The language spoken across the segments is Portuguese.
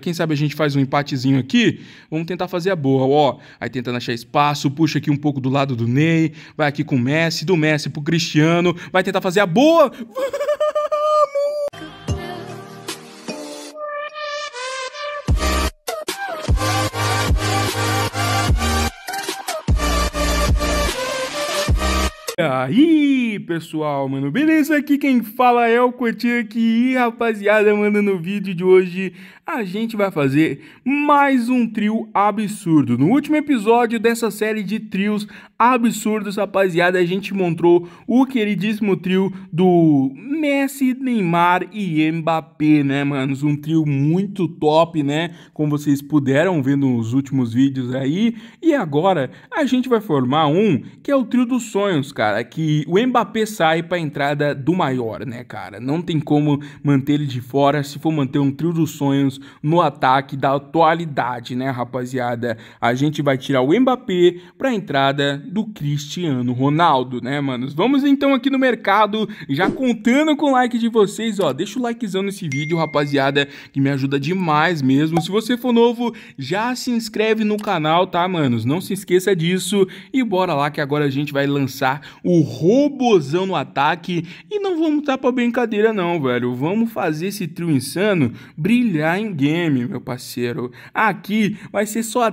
Quem sabe a gente faz um empatezinho aqui? Vamos tentar fazer a boa, ó. Aí tentando achar espaço, puxa aqui um pouco do lado do Ney, vai aqui com o Messi, do Messi pro Cristiano, vai tentar fazer a boa. E aí, pessoal, mano, beleza? Aqui quem fala é o Cotinho aqui, rapaziada, mandando o vídeo de hoje a gente vai fazer mais um trio absurdo. No último episódio dessa série de trios absurdos, rapaziada, a gente mostrou o queridíssimo trio do Messi, Neymar e Mbappé, né, manos? Um trio muito top, né? Como vocês puderam ver nos últimos vídeos aí. E agora a gente vai formar um que é o trio dos sonhos, cara, que o Mbappé sai para entrada do maior, né, cara? Não tem como manter ele de fora se for manter um trio dos sonhos no ataque da atualidade, né, rapaziada? A gente vai tirar o Mbappé para entrada do Cristiano Ronaldo, né, manos? Vamos então aqui no mercado, já contando com o like de vocês, ó. Deixa o likezão nesse vídeo, rapaziada, que me ajuda demais mesmo. Se você for novo, já se inscreve no canal, tá, manos? Não se esqueça disso e bora lá que agora a gente vai lançar o robozão no ataque e não vamos estar tá pra brincadeira não, velho. Vamos fazer esse trio insano brilhar em game, meu parceiro. Aqui vai ser só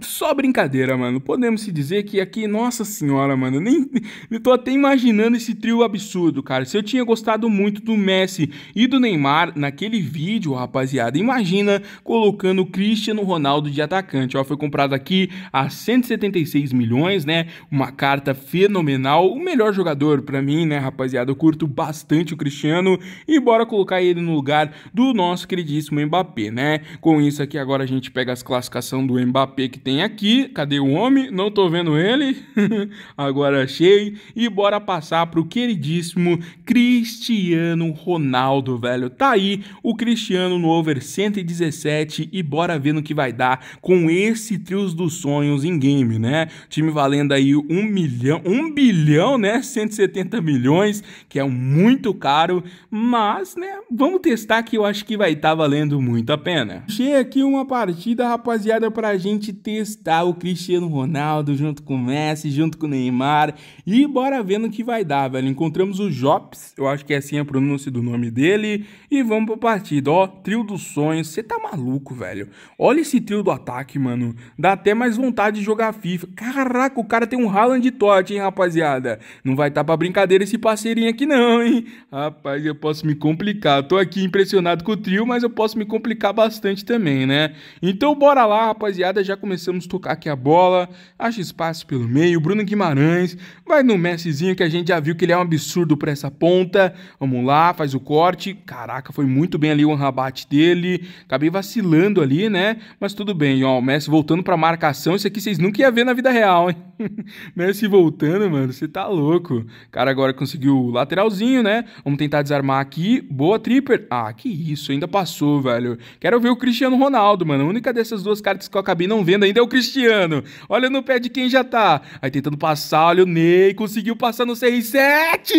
só brincadeira, mano. Podemos se dizer que aqui, nossa senhora, mano, nem, nem tô até imaginando esse trio absurdo, cara. Se eu tinha gostado muito do Messi e do Neymar naquele vídeo, rapaziada, imagina colocando o Cristiano Ronaldo de atacante. Ó, foi comprado aqui a 176 milhões, né? Uma carta fenomenal, o melhor jogador para mim, né, rapaziada. Eu curto bastante o Cristiano e bora colocar ele no lugar do nosso queridíssimo Mbappé, né? Com isso aqui agora a gente pega as classificação do Mbappé que tem aqui. Cadê o homem? Não tô vendo ele. Agora achei. E bora passar pro queridíssimo Cristiano Ronaldo, velho. Tá aí o Cristiano no over 117 e bora ver no que vai dar com esse Trios dos Sonhos em game, né? Time valendo aí um milhão, um bilhão, né? 170 milhões, que é muito caro, mas, né? Vamos testar que eu acho que vai estar tá valendo muito a pena. Achei aqui uma partida, rapaziada, pra gente ter está o Cristiano Ronaldo junto com o Messi, junto com o Neymar. E bora ver no que vai dar, velho. Encontramos o Jops, eu acho que é assim a pronúncia do nome dele. E vamos pro partido, ó. Trio dos sonhos, você tá maluco, velho. Olha esse trio do ataque, mano. Dá até mais vontade de jogar FIFA. Caraca, o cara tem um Haaland de Totti, hein, rapaziada. Não vai estar tá pra brincadeira esse parceirinho aqui, não, hein. Rapaz, eu posso me complicar. tô aqui impressionado com o trio, mas eu posso me complicar bastante também, né? Então bora lá, rapaziada. Já começamos precisamos tocar aqui a bola, acha espaço pelo meio, Bruno Guimarães, vai no Messizinho que a gente já viu que ele é um absurdo para essa ponta, vamos lá, faz o corte, caraca, foi muito bem ali o rabate dele, acabei vacilando ali, né, mas tudo bem, ó, o Messi voltando pra marcação, isso aqui vocês nunca iam ver na vida real, hein, Messi voltando, mano, você tá louco, o cara agora conseguiu o lateralzinho, né, vamos tentar desarmar aqui, boa tripper, ah, que isso, ainda passou, velho, quero ver o Cristiano Ronaldo, mano, a única dessas duas cartas que eu acabei não vendo ainda, é o Cristiano. Olha no pé de quem já tá. Aí tentando passar, olha o Ney. Conseguiu passar no CR7.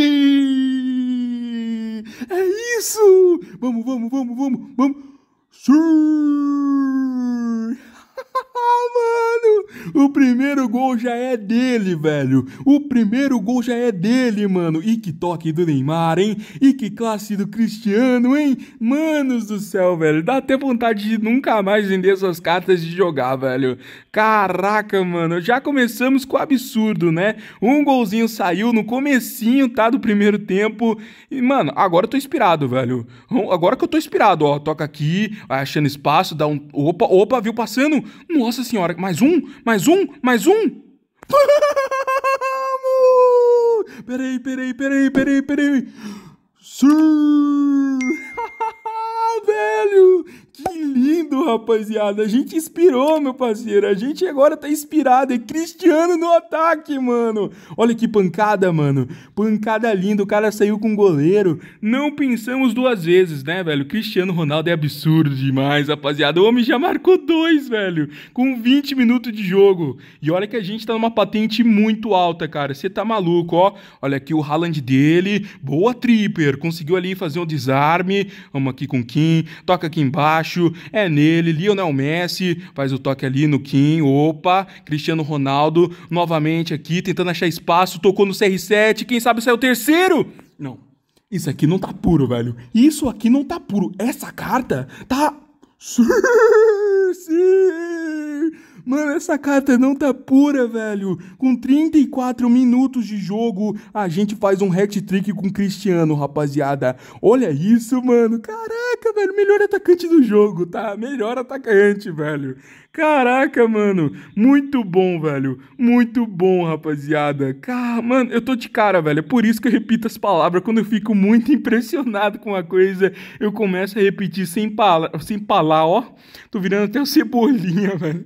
É isso. Vamos, vamos, vamos, vamos, vamos. Sim. Ah, mano. O primeiro gol já é dele, velho. O primeiro gol já é dele, mano. E que toque do Neymar, hein? E que classe do Cristiano, hein? Manos do céu, velho. Dá até vontade de nunca mais vender essas cartas de jogar, velho. Caraca, mano. Já começamos com o absurdo, né? Um golzinho saiu no comecinho, tá? Do primeiro tempo. E, mano, agora eu tô inspirado, velho. Agora que eu tô inspirado, ó. Toca aqui, achando espaço, dá um... Opa, opa, viu passando? Nossa senhora, mais um? mais um, mais um. Vamos! Peraí, peraí, peraí, peraí, peraí. Sim! velho! Que lindo, rapaziada! A gente inspirou, meu parceiro! A gente agora tá inspirado! É Cristiano no ataque, mano! Olha que pancada, mano! Pancada linda! O cara saiu com o goleiro! Não pensamos duas vezes, né, velho? Cristiano Ronaldo é absurdo demais, rapaziada! O homem já marcou dois, velho! Com 20 minutos de jogo! E olha que a gente tá numa patente muito alta, cara! Você tá maluco, ó! Olha aqui o Haaland dele! Boa, Tripper! Conseguiu ali fazer um desarme! Vamos aqui com com Kim, toca aqui embaixo, é nele, Lionel Messi, faz o toque ali no Kim, opa, Cristiano Ronaldo, novamente aqui, tentando achar espaço, tocou no CR7, quem sabe sai o terceiro? Não, isso aqui não tá puro, velho, isso aqui não tá puro, essa carta tá... Mano, essa carta não tá pura, velho. Com 34 minutos de jogo, a gente faz um hat-trick com Cristiano, rapaziada. Olha isso, mano. Caralho. Caraca, velho, melhor atacante do jogo, tá? Melhor atacante, velho. Caraca, mano. Muito bom, velho. Muito bom, rapaziada. Cara, mano, eu tô de cara, velho. É por isso que eu repito as palavras. Quando eu fico muito impressionado com uma coisa, eu começo a repetir sem palar, sem palar ó. Tô virando até o cebolinha, velho.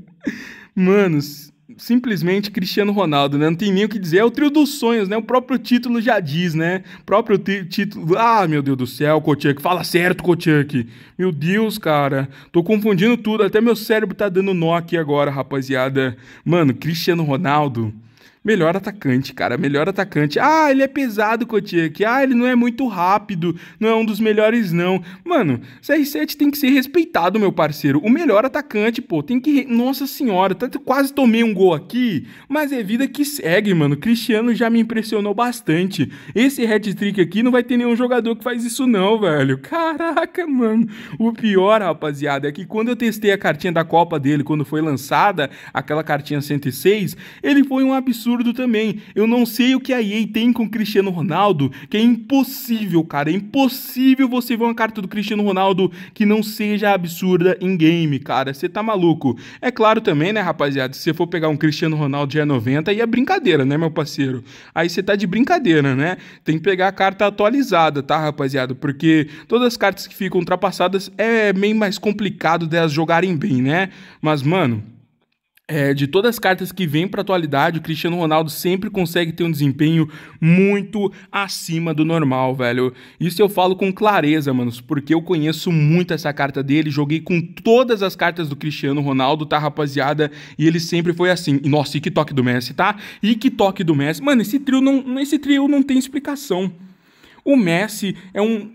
Manos, simplesmente Cristiano Ronaldo, né? Não tem nem o que dizer. É o trio dos sonhos, né? O próprio título já diz, né? O próprio título. Ah, meu Deus do céu, Kotiak. Fala certo, Kotiak. Meu Deus, cara. Tô confundindo tudo. Até meu cérebro tá dando nó aqui agora, rapaziada. Mano, Cristiano Ronaldo. Melhor atacante, cara. Melhor atacante. Ah, ele é pesado, Kotiek. Ah, ele não é muito rápido. Não é um dos melhores, não. Mano, CR7 tem que ser respeitado, meu parceiro. O melhor atacante, pô. Tem que. Nossa senhora, tá... quase tomei um gol aqui. Mas é vida que segue, mano. Cristiano já me impressionou bastante. Esse hat-trick aqui não vai ter nenhum jogador que faz isso, não, velho. Caraca, mano. O pior, rapaziada, é que quando eu testei a cartinha da Copa dele, quando foi lançada, aquela cartinha 106, ele foi um absurdo absurdo também. Eu não sei o que a EA tem com o Cristiano Ronaldo, que é impossível, cara. É impossível você ver uma carta do Cristiano Ronaldo que não seja absurda em game, cara. Você tá maluco. É claro também, né, rapaziada, se você for pegar um Cristiano Ronaldo de 90, aí é brincadeira, né, meu parceiro? Aí você tá de brincadeira, né? Tem que pegar a carta atualizada, tá, rapaziada? Porque todas as cartas que ficam ultrapassadas é meio mais complicado delas jogarem bem, né? Mas, mano, é, de todas as cartas que vêm para a atualidade, o Cristiano Ronaldo sempre consegue ter um desempenho muito acima do normal, velho. Isso eu falo com clareza, manos, porque eu conheço muito essa carta dele, joguei com todas as cartas do Cristiano Ronaldo, tá, rapaziada? E ele sempre foi assim. Nossa, e que toque do Messi, tá? E que toque do Messi. Mano, esse trio não, esse trio não tem explicação. O Messi é um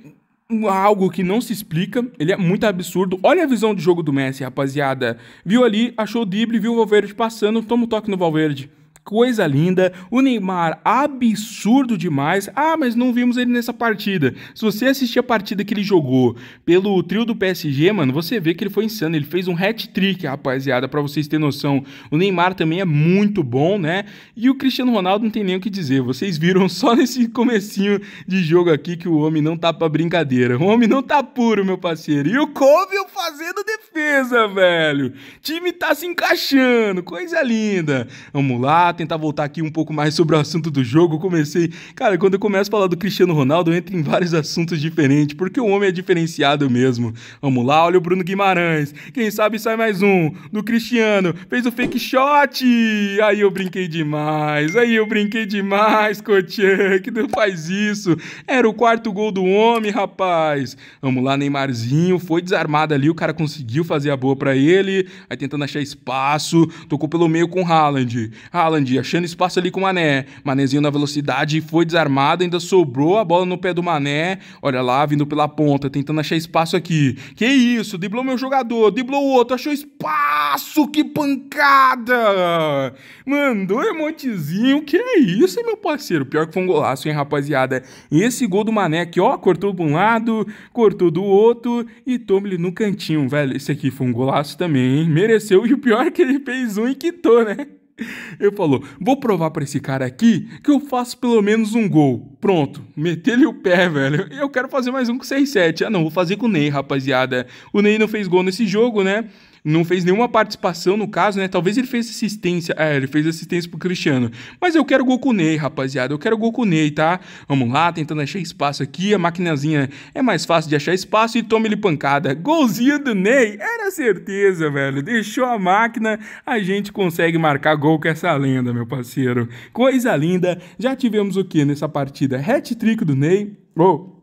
algo que não se explica, ele é muito absurdo. Olha a visão de jogo do Messi, rapaziada. Viu ali, achou o drible, viu o Valverde passando, toma o um toque no Valverde coisa linda. O Neymar, absurdo demais. Ah, mas não vimos ele nessa partida. Se você assistir a partida que ele jogou pelo trio do PSG, mano, você vê que ele foi insano. Ele fez um hat-trick, rapaziada, para vocês terem noção. O Neymar também é muito bom, né? E o Cristiano Ronaldo não tem nem o que dizer. Vocês viram só nesse comecinho de jogo aqui que o homem não tá pra brincadeira. O homem não tá puro, meu parceiro. E o Covil fazendo defesa, velho. O time tá se encaixando. Coisa linda. Vamos lá, tentar voltar aqui um pouco mais sobre o assunto do jogo. Eu comecei, cara, quando eu começo a falar do Cristiano Ronaldo, eu entro em vários assuntos diferentes, porque o homem é diferenciado mesmo. Vamos lá, olha o Bruno Guimarães. Quem sabe sai mais um do Cristiano. Fez o fake shot. Aí eu brinquei demais. Aí eu brinquei demais, Cotinha. Que não faz isso. Era o quarto gol do homem, rapaz. Vamos lá, Neymarzinho. Foi desarmado ali. O cara conseguiu fazer a boa para ele. Aí tentando achar espaço. Tocou pelo meio com o Haaland. Haaland grande, achando espaço ali com o Mané. Manézinho na velocidade, foi desarmado, ainda sobrou a bola no pé do Mané. Olha lá, vindo pela ponta, tentando achar espaço aqui. Que isso, driblou meu jogador, driblou o outro, achou espaço, que pancada! Mandou emotezinho, que é isso, meu parceiro? Pior que foi um golaço, hein, rapaziada? Esse gol do Mané aqui, ó, cortou de um lado, cortou do outro e toma ele no cantinho, velho. Esse aqui foi um golaço também, hein? Mereceu, e o pior é que ele fez um e quitou, né? Ele falou: vou provar para esse cara aqui que eu faço pelo menos um gol. Pronto, meter lhe o pé, velho. Eu quero fazer mais um com 6-7. Ah, não, vou fazer com o Ney, rapaziada. O Ney não fez gol nesse jogo, né? não fez nenhuma participação no caso, né? Talvez ele fez assistência, é, ele fez assistência pro Cristiano. Mas eu quero Goku Ney, rapaziada, eu quero Goku Ney, tá? Vamos lá, tentando achar espaço aqui, a maquinazinha é mais fácil de achar espaço e toma ele pancada. Golzinho do Ney, era certeza, velho. Deixou a máquina, a gente consegue marcar gol com essa lenda, meu parceiro. Coisa linda. Já tivemos o que nessa partida? Hat-trick do Ney. Oh,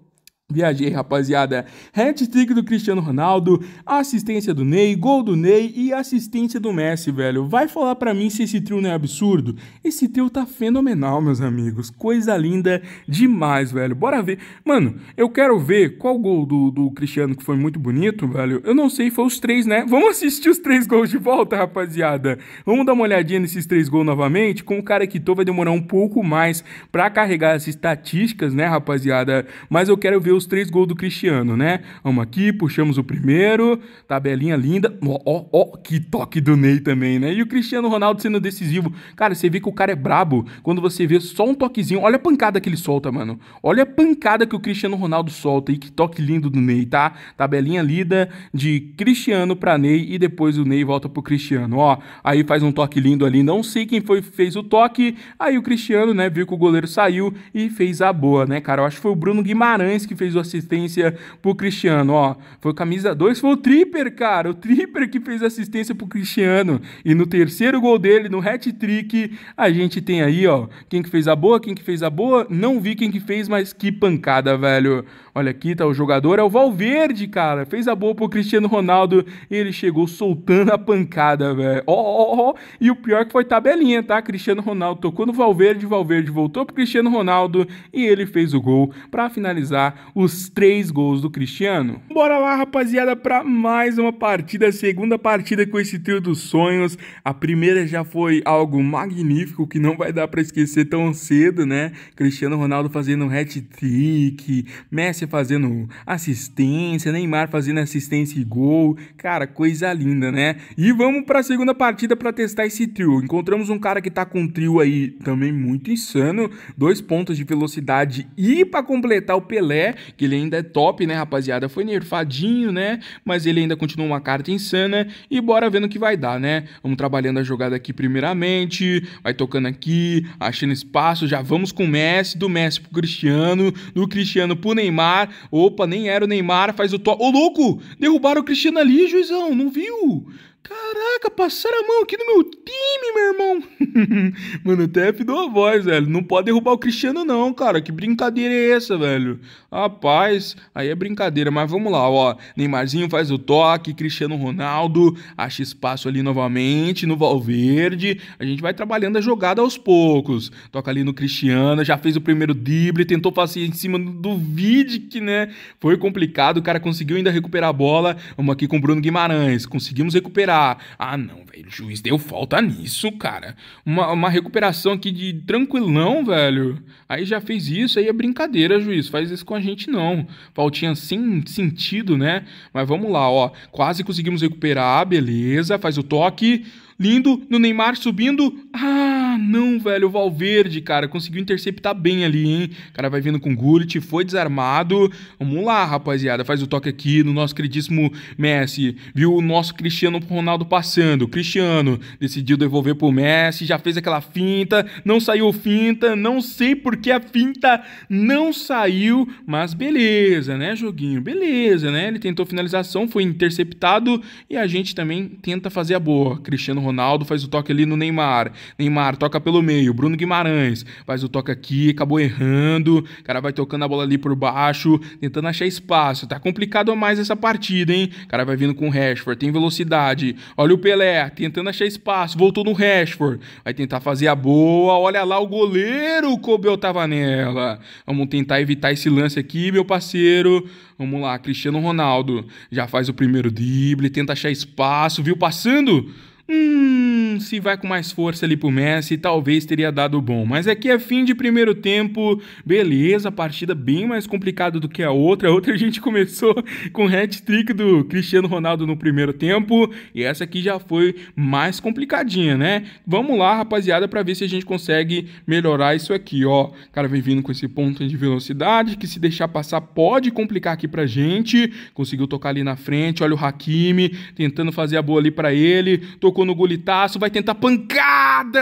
Viajei, rapaziada. Hat-trick do Cristiano Ronaldo, assistência do Ney, gol do Ney e assistência do Messi, velho. Vai falar para mim se esse trio não é absurdo? Esse trio tá fenomenal, meus amigos. Coisa linda demais, velho. Bora ver. Mano, eu quero ver qual gol do, do Cristiano que foi muito bonito, velho. Eu não sei, foi os três, né? Vamos assistir os três gols de volta, rapaziada. Vamos dar uma olhadinha nesses três gols novamente. Com o cara que tô, vai demorar um pouco mais para carregar as estatísticas, né, rapaziada? Mas eu quero ver os os três gols do Cristiano, né? Vamos aqui, puxamos o primeiro, tabelinha linda. Ó, ó, ó, que toque do Ney também, né? E o Cristiano Ronaldo sendo decisivo. Cara, você vê que o cara é brabo quando você vê só um toquezinho. Olha a pancada que ele solta, mano. Olha a pancada que o Cristiano Ronaldo solta. E que toque lindo do Ney, tá? Tabelinha lida de Cristiano pra Ney e depois o Ney volta pro Cristiano. Ó, aí faz um toque lindo ali. Não sei quem foi fez o toque. Aí o Cristiano, né, viu que o goleiro saiu e fez a boa, né, cara? Eu acho que foi o Bruno Guimarães que fez assistência pro Cristiano, ó. Foi camisa 2, foi o Tripper, cara. O Tripper que fez assistência pro Cristiano. E no terceiro gol dele, no hat-trick, a gente tem aí, ó, quem que fez a boa, quem que fez a boa. Não vi quem que fez, mas que pancada, velho. Olha aqui, tá o jogador, é o Valverde, cara. Fez a boa pro Cristiano Ronaldo. Ele chegou soltando a pancada, velho. Ó, ó, ó. E o pior que foi tabelinha, tá? Cristiano Ronaldo tocou no Valverde, Valverde voltou pro Cristiano Ronaldo e ele fez o gol para finalizar os três gols do Cristiano. Bora lá, rapaziada, para mais uma partida, segunda partida com esse trio dos sonhos. A primeira já foi algo magnífico que não vai dar para esquecer tão cedo, né? Cristiano Ronaldo fazendo hat-trick, Messi fazendo assistência, Neymar fazendo assistência e gol. Cara, coisa linda, né? E vamos para a segunda partida para testar esse trio. Encontramos um cara que tá com um trio aí também muito insano, dois pontos de velocidade e para completar o Pelé, que ele ainda é top, né, rapaziada? Foi nerfadinho, né? Mas ele ainda continua uma carta insana e bora vendo o que vai dar, né? Vamos trabalhando a jogada aqui primeiramente, vai tocando aqui, achando espaço, já vamos com o Messi, do Messi pro Cristiano, do Cristiano pro Neymar. Opa, nem era o Neymar, faz o top. Ô, louco! Derrubaram o Cristiano ali, juizão, não viu? Caraca, passaram a mão aqui no meu time, meu irmão. mano, até deu a voz, velho. Não pode derrubar o Cristiano, não, cara. Que brincadeira é essa, velho? Rapaz, aí é brincadeira. Mas vamos lá, ó. Neymarzinho faz o toque, Cristiano Ronaldo acha espaço ali novamente no Valverde. A gente vai trabalhando a jogada aos poucos. Toca ali no Cristiano, já fez o primeiro drible, tentou fazer em cima do Vidic, né? Foi complicado, o cara conseguiu ainda recuperar a bola. Vamos aqui com o Bruno Guimarães. Conseguimos recuperar recuperar. Ah, não, velho, o juiz deu falta nisso, cara. Uma, uma recuperação aqui de tranquilão, velho. Aí já fez isso, aí é brincadeira, juiz. Faz isso com a gente, não. Faltinha sem sentido, né? Mas vamos lá, ó. Quase conseguimos recuperar, beleza. Faz o toque. Lindo, no Neymar subindo. Ah! Ah, não, velho, o Valverde, cara, conseguiu interceptar bem ali, hein? O cara vai vindo com o Gullit, foi desarmado. Vamos lá, rapaziada, faz o toque aqui no nosso queridíssimo Messi. Viu o nosso Cristiano Ronaldo passando. Cristiano decidiu devolver pro Messi, já fez aquela finta, não saiu finta, não sei porque a finta não saiu, mas beleza, né, joguinho? Beleza, né? Ele tentou finalização, foi interceptado e a gente também tenta fazer a boa. Cristiano Ronaldo faz o toque ali no Neymar. Neymar toca pelo meio. Bruno Guimarães faz o toque aqui, acabou errando. O cara vai tocando a bola ali por baixo, tentando achar espaço. Tá complicado a mais essa partida, hein? O cara vai vindo com o Rashford, tem velocidade. Olha o Pelé, tentando achar espaço, voltou no Rashford. Vai tentar fazer a boa. Olha lá o goleiro, o Cobel tava nela. Vamos tentar evitar esse lance aqui, meu parceiro. Vamos lá, Cristiano Ronaldo já faz o primeiro drible, tenta achar espaço, viu? Passando. Hum, se vai com mais força ali pro Messi, talvez teria dado bom. Mas aqui é, é fim de primeiro tempo, beleza, partida bem mais complicada do que a outra. A outra a gente começou com hat-trick do Cristiano Ronaldo no primeiro tempo, e essa aqui já foi mais complicadinha, né? Vamos lá, rapaziada, para ver se a gente consegue melhorar isso aqui, ó. O cara vem vindo com esse ponto de velocidade, que se deixar passar pode complicar aqui pra gente. Conseguiu tocar ali na frente, olha o Hakimi tentando fazer a boa ali para ele, tocou ficou no golitaço, vai tentar pancada!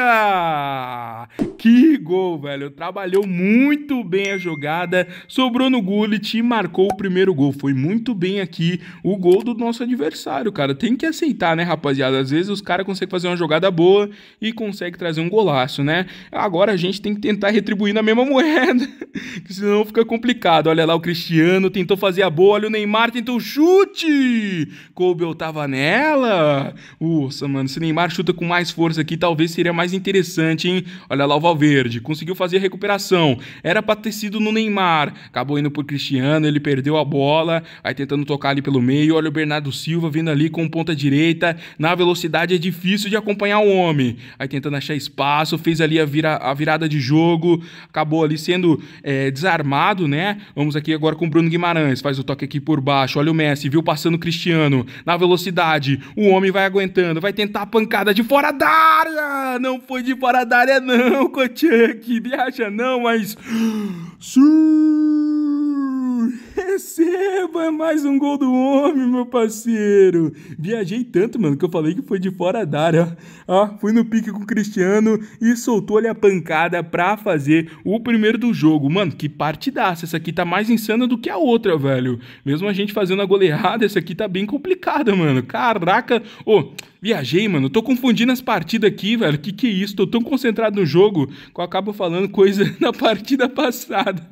Que gol, velho! Trabalhou muito bem a jogada, sobrou no Gullit e marcou o primeiro gol. Foi muito bem aqui o gol do nosso adversário, cara. Tem que aceitar, né, rapaziada? Às vezes os caras conseguem fazer uma jogada boa e conseguem trazer um golaço, né? Agora a gente tem que tentar retribuir na mesma moeda, que senão fica complicado. Olha lá o Cristiano, tentou fazer a boa, olha o Neymar, tentou o chute! Koubel tava nela! Nossa, mano, mano, se Neymar chuta com mais força aqui, talvez seria mais interessante, hein? Olha lá o Valverde, conseguiu fazer a recuperação. Era pra ter sido no Neymar. Acabou indo pro Cristiano, ele perdeu a bola, Aí tentando tocar ali pelo meio. Olha o Bernardo Silva vindo ali com ponta direita. Na velocidade é difícil de acompanhar o homem. Aí tentando achar espaço, fez ali a, vira, a virada de jogo, acabou ali sendo é, desarmado, né? Vamos aqui agora com o Bruno Guimarães, faz o toque aqui por baixo. Olha o Messi, viu passando o Cristiano na velocidade. O homem vai aguentando, vai tentar a pancada de fora da área. Não foi de fora da área, não, Kochek. Viaja não, mas. Receba mais um gol do homem, meu parceiro. Viajei tanto, mano, que eu falei que foi de fora da área. Ah, fui no pique com o Cristiano e soltou ali a pancada pra fazer o primeiro do jogo. Mano, que partidaça. Essa aqui tá mais insana do que a outra, velho. Mesmo a gente fazendo a goleada, essa aqui tá bem complicada, mano. Caraca. Ô, oh, Viajei, mano. Tô confundindo as partidas aqui, velho. Que que é isso? Tô tão concentrado no jogo que eu acabo falando coisa na partida passada.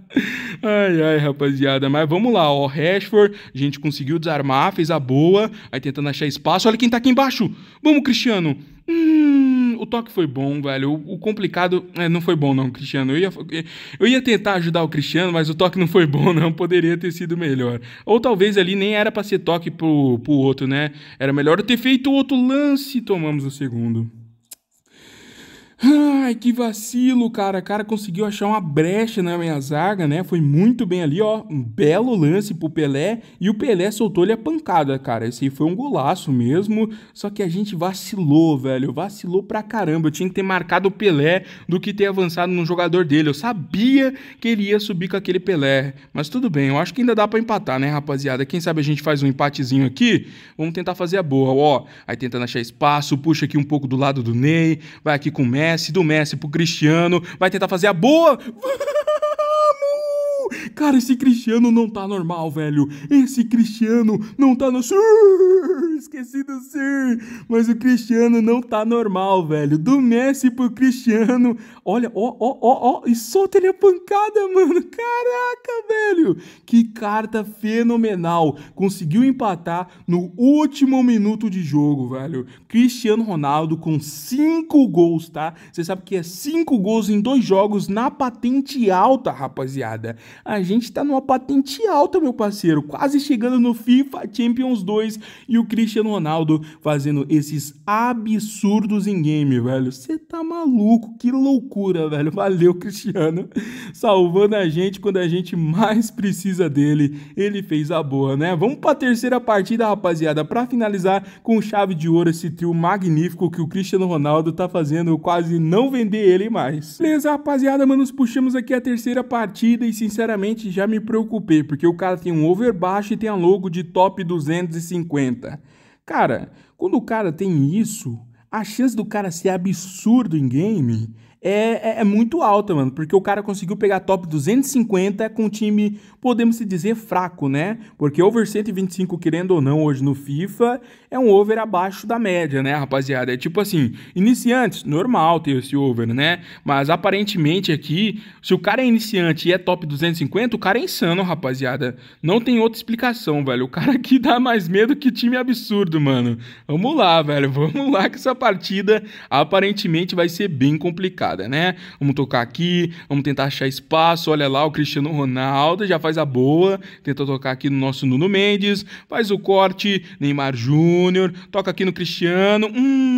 Ai, ai, rapaziada. Mas vamos lá, ó. Rashford, a gente conseguiu desarmar, fez a boa. Aí tentando achar espaço. Olha quem tá aqui embaixo. Vamos, Cristiano. Hum o toque foi bom, velho. O, o complicado é, não foi bom, não, Cristiano. Eu ia, eu ia tentar ajudar o Cristiano, mas o toque não foi bom, não. Poderia ter sido melhor. Ou talvez ali nem era para ser toque pro, pro outro, né? Era melhor eu ter feito o outro lance e tomamos o segundo. Ai, que vacilo, cara. O cara conseguiu achar uma brecha na minha zaga, né? Foi muito bem ali, ó. Um belo lance pro Pelé. E o Pelé soltou-lhe a pancada, cara. Esse aí foi um golaço mesmo. Só que a gente vacilou, velho. Vacilou pra caramba. Eu tinha que ter marcado o Pelé do que ter avançado no jogador dele. Eu sabia que ele ia subir com aquele Pelé. Mas tudo bem, eu acho que ainda dá pra empatar, né, rapaziada? Quem sabe a gente faz um empatezinho aqui? Vamos tentar fazer a boa, ó. Aí tentando achar espaço, puxa aqui um pouco do lado do Ney, vai aqui com o Messi, do Messi Messi, pro Cristiano, vai tentar fazer a boa. Cara, esse Cristiano não tá normal, velho. Esse Cristiano não tá no. Esqueci do ser. Mas o Cristiano não tá normal, velho. Do Messi pro Cristiano. Olha, ó, ó, ó, ó. E solta ele a pancada, mano. Caraca, velho. Que carta fenomenal. Conseguiu empatar no último minuto de jogo, velho. Cristiano Ronaldo com 5 gols, tá? Você sabe que é 5 gols em dois jogos na patente alta, rapaziada a gente tá numa patente alta, meu parceiro, quase chegando no FIFA Champions 2 e o Cristiano Ronaldo fazendo esses absurdos em game, velho. Você tá maluco, que loucura, velho. Valeu, Cristiano, salvando a gente quando a gente mais precisa dele. Ele fez a boa, né? Vamos pra terceira partida, rapaziada, para finalizar com chave de ouro esse trio magnífico que o Cristiano Ronaldo tá fazendo, quase não vender ele mais. Beleza, rapaziada, mano, nos puxamos aqui a terceira partida e, sinceramente, sinceramente já me preocupei, porque o cara tem um overbaixo e tem a logo de top 250. Cara, quando o cara tem isso, a chance do cara ser absurdo em game é, é, é, muito alta, mano, porque o cara conseguiu pegar top 250 com um time, podemos se dizer, fraco, né? Porque over 125, querendo ou não, hoje no FIFA, é um over abaixo da média, né, rapaziada? É tipo assim, iniciantes, normal ter esse over, né? Mas aparentemente aqui, se o cara é iniciante e é top 250, o cara é insano, rapaziada. Não tem outra explicação, velho. O cara aqui dá mais medo que time absurdo, mano. Vamos lá, velho, vamos lá que essa partida aparentemente vai ser bem complicada né? Vamos tocar aqui, vamos tentar achar espaço. Olha lá, o Cristiano Ronaldo já faz a boa, tenta tocar aqui no nosso Nuno Mendes, faz o corte, Neymar Júnior, toca aqui no Cristiano. Hum,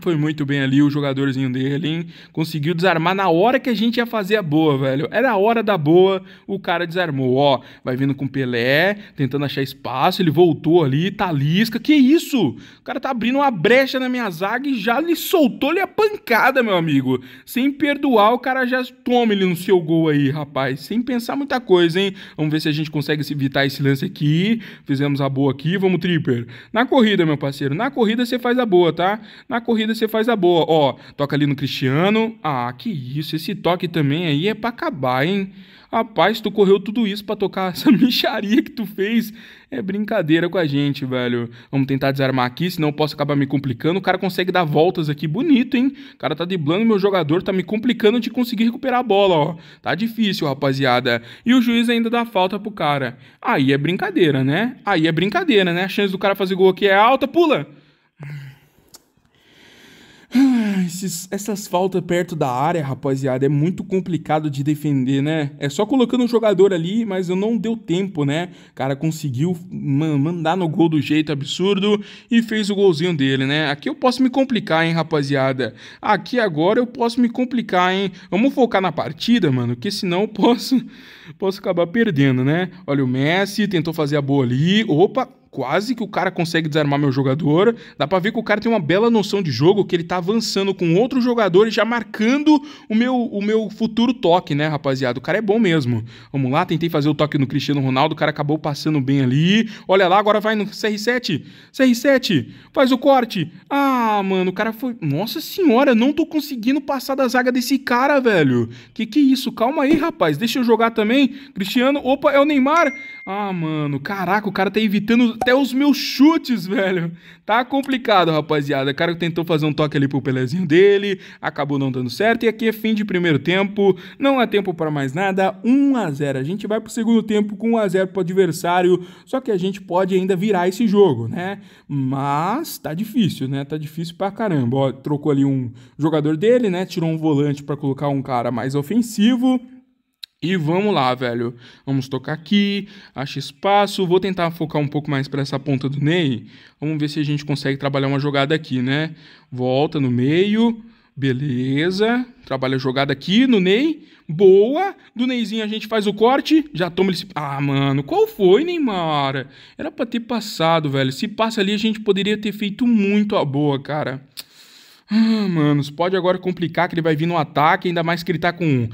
foi muito bem ali o jogadorzinho dele, hein? Conseguiu desarmar na hora que a gente ia fazer a boa, velho. Era a hora da boa, o cara desarmou. Ó, vai vindo com Pelé, tentando achar espaço, ele voltou ali, talisca. Que isso? O cara tá abrindo uma brecha na minha zaga e já lhe soltou-lhe a pancada, meu amigo. Sem perdoar, o cara já toma ele no seu gol aí, rapaz. Sem pensar muita coisa, hein? Vamos ver se a gente consegue evitar esse lance aqui. Fizemos a boa aqui, vamos, Tripper. Na corrida, meu parceiro, na corrida você faz a boa, tá? Na corrida vida você faz a boa. Ó, toca ali no Cristiano. Ah, que isso, esse toque também aí é pra acabar, hein? Rapaz, tu correu tudo isso para tocar essa micharia que tu fez. É brincadeira com a gente, velho. Vamos tentar desarmar aqui, senão eu posso acabar me complicando. O cara consegue dar voltas aqui bonito, hein? O cara tá driblando meu jogador, tá me complicando de conseguir recuperar a bola, ó. Tá difícil, rapaziada. E o juiz ainda dá falta pro cara. Aí é brincadeira, né? Aí é brincadeira, né? A chance do cara fazer gol aqui é alta. Pula! Ah, esses, essas faltas perto da área, rapaziada, é muito complicado de defender, né? É só colocando um jogador ali, mas não deu tempo, né? O cara conseguiu mandar no gol do jeito absurdo e fez o golzinho dele, né? Aqui eu posso me complicar, hein, rapaziada? Aqui agora eu posso me complicar, hein? Vamos focar na partida, mano, que senão eu posso, posso acabar perdendo, né? Olha o Messi, tentou fazer a boa ali. Opa! quase que o cara consegue desarmar meu jogador. Dá pra ver que o cara tem uma bela noção de jogo, que ele tá avançando com outro jogador e já marcando o meu, o meu futuro toque, né, rapaziada? O cara é bom mesmo. Vamos lá, tentei fazer o toque no Cristiano Ronaldo, o cara acabou passando bem ali. Olha lá, agora vai no CR7. CR7, faz o corte. Ah, mano, o cara foi. Nossa senhora, não tô conseguindo passar da zaga desse cara, velho. Que que é isso? Calma aí, rapaz. Deixa eu jogar também. Cristiano, opa, é o Neymar. Ah, mano, caraca, o cara tá evitando até os meus chutes, velho. Tá complicado, rapaziada. O cara tentou fazer um toque ali pro Pelezinho dele, acabou não dando certo. E aqui é fim de primeiro tempo, não há tempo para mais nada, 1 a 0 A gente vai pro segundo tempo com 1 a 0 pro adversário, só que a gente pode ainda virar esse jogo, né? Mas tá difícil, né? Tá difícil pra caramba. Ó, trocou ali um jogador dele, né? Tirou um volante para colocar um cara mais ofensivo. E vamos lá, velho. Vamos tocar aqui, acha espaço. Vou tentar focar um pouco mais para essa ponta do Ney. Vamos ver se a gente consegue trabalhar uma jogada aqui, né? Volta no meio. Beleza. Trabalha a jogada aqui no Ney. Boa. Do Neyzinho a gente faz o corte. Já toma ele. Ah, mano, qual foi, Neymar? Era para ter passado, velho. Se passa ali, a gente poderia ter feito muito a boa, cara. Ah, mano, isso pode agora complicar que ele vai vir no ataque, ainda mais que ele tá com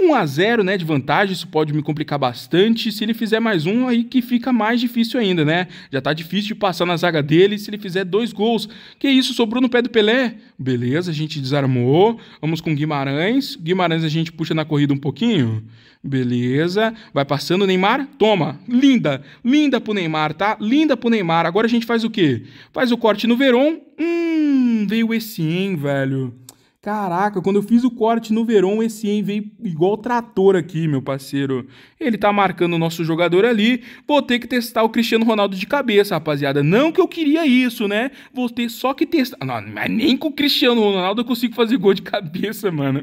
1 a 0 né, de vantagem, isso pode me complicar bastante. Se ele fizer mais um, aí que fica mais difícil ainda, né? Já tá difícil de passar na zaga dele se ele fizer dois gols. Que isso, sobrou no pé do Pelé. Beleza, a gente desarmou. Vamos com Guimarães. Guimarães a gente puxa na corrida um pouquinho. Beleza. Vai passando o Neymar. Toma. Linda. Linda pro Neymar, tá? Linda pro Neymar. Agora a gente faz o quê? Faz o corte no Verón. Hum, veio esse em, velho. Caraca, quando eu fiz o corte no verão esse em veio igual trator aqui, meu parceiro. Ele tá marcando o nosso jogador ali. Vou ter que testar o Cristiano Ronaldo de cabeça, rapaziada. Não que eu queria isso, né? Vou ter só que testar. Não, mas nem com o Cristiano Ronaldo eu consigo fazer gol de cabeça, mano.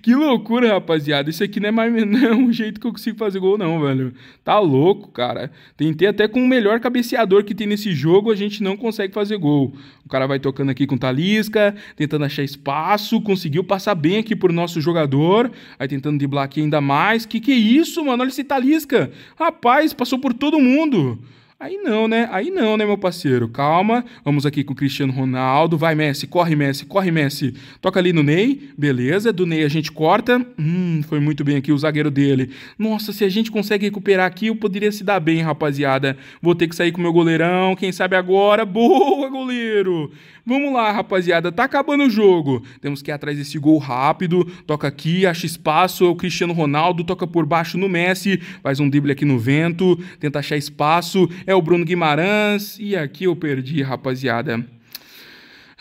Que loucura, rapaziada. Isso aqui não é mais não é um jeito que eu consigo fazer gol, não, velho. Tá louco, cara. Tentei até com o melhor cabeceador que tem nesse jogo, a gente não consegue fazer gol. O cara vai tocando aqui com Talisca, tentando achar espaço. Sul conseguiu passar bem aqui por nosso jogador. Aí tentando driblar aqui ainda mais. Que que é isso, mano? Olha esse Talisca. Rapaz, passou por todo mundo. Aí não, né? Aí não, né, meu parceiro? Calma. Vamos aqui com o Cristiano Ronaldo. Vai, Messi. Corre, Messi. Corre, Messi. Toca ali no Ney. Beleza. Do Ney a gente corta. Hum, foi muito bem aqui o zagueiro dele. Nossa, se a gente consegue recuperar aqui, eu poderia se dar bem, rapaziada. Vou ter que sair com o meu goleirão. Quem sabe agora. Boa, goleiro. Vamos lá, rapaziada, tá acabando o jogo. Temos que ir atrás desse gol rápido. Toca aqui, acha espaço. É o Cristiano Ronaldo, toca por baixo no Messi. Faz um drible aqui no vento, tenta achar espaço. É o Bruno Guimarães. E aqui eu perdi, rapaziada.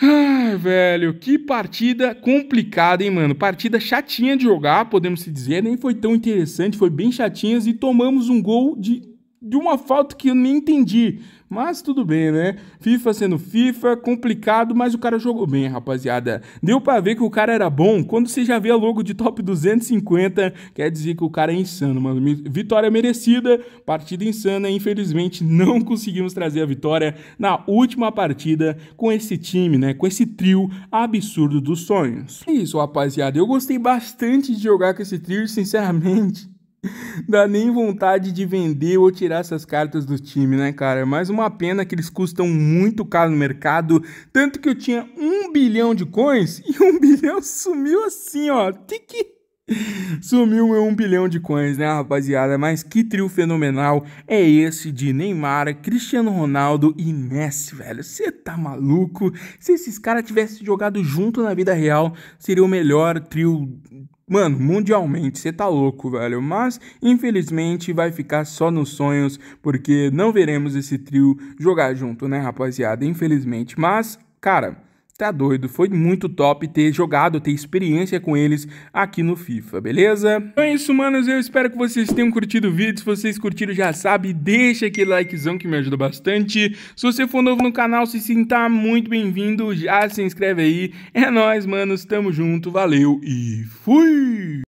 Ai, velho, que partida complicada, hein, mano? Partida chatinha de jogar, podemos se dizer. Nem foi tão interessante, foi bem chatinhas e tomamos um gol de de uma falta que eu nem entendi. Mas tudo bem, né? FIFA sendo FIFA, complicado, mas o cara jogou bem, rapaziada. Deu para ver que o cara era bom quando você já vê a logo de top 250, quer dizer que o cara é insano, mano. Vitória merecida, partida insana, infelizmente não conseguimos trazer a vitória na última partida com esse time, né? Com esse trio absurdo dos sonhos. É isso, rapaziada. Eu gostei bastante de jogar com esse trio, sinceramente. Dá nem vontade de vender ou tirar essas cartas do time, né, cara? Mas uma pena que eles custam muito caro no mercado. Tanto que eu tinha um bilhão de coins e um bilhão sumiu assim, ó. que Sumiu meu um bilhão de coins, né, rapaziada? Mas que trio fenomenal é esse de Neymar, Cristiano Ronaldo e Messi, velho? Você tá maluco? Se esses caras tivessem jogado junto na vida real, seria o melhor trio Mano, mundialmente, você tá louco, velho. Mas, infelizmente, vai ficar só nos sonhos, porque não veremos esse trio jogar junto, né, rapaziada? Infelizmente. Mas, cara, Tá doido, foi muito top ter jogado, ter experiência com eles aqui no FIFA, beleza? Então é isso, manos, eu espero que vocês tenham curtido o vídeo, se vocês curtiram já sabe, deixa aquele likezão que me ajuda bastante. Se você for novo no canal, se sinta muito bem-vindo, já se inscreve aí. É nóis, manos, tamo junto, valeu e fui!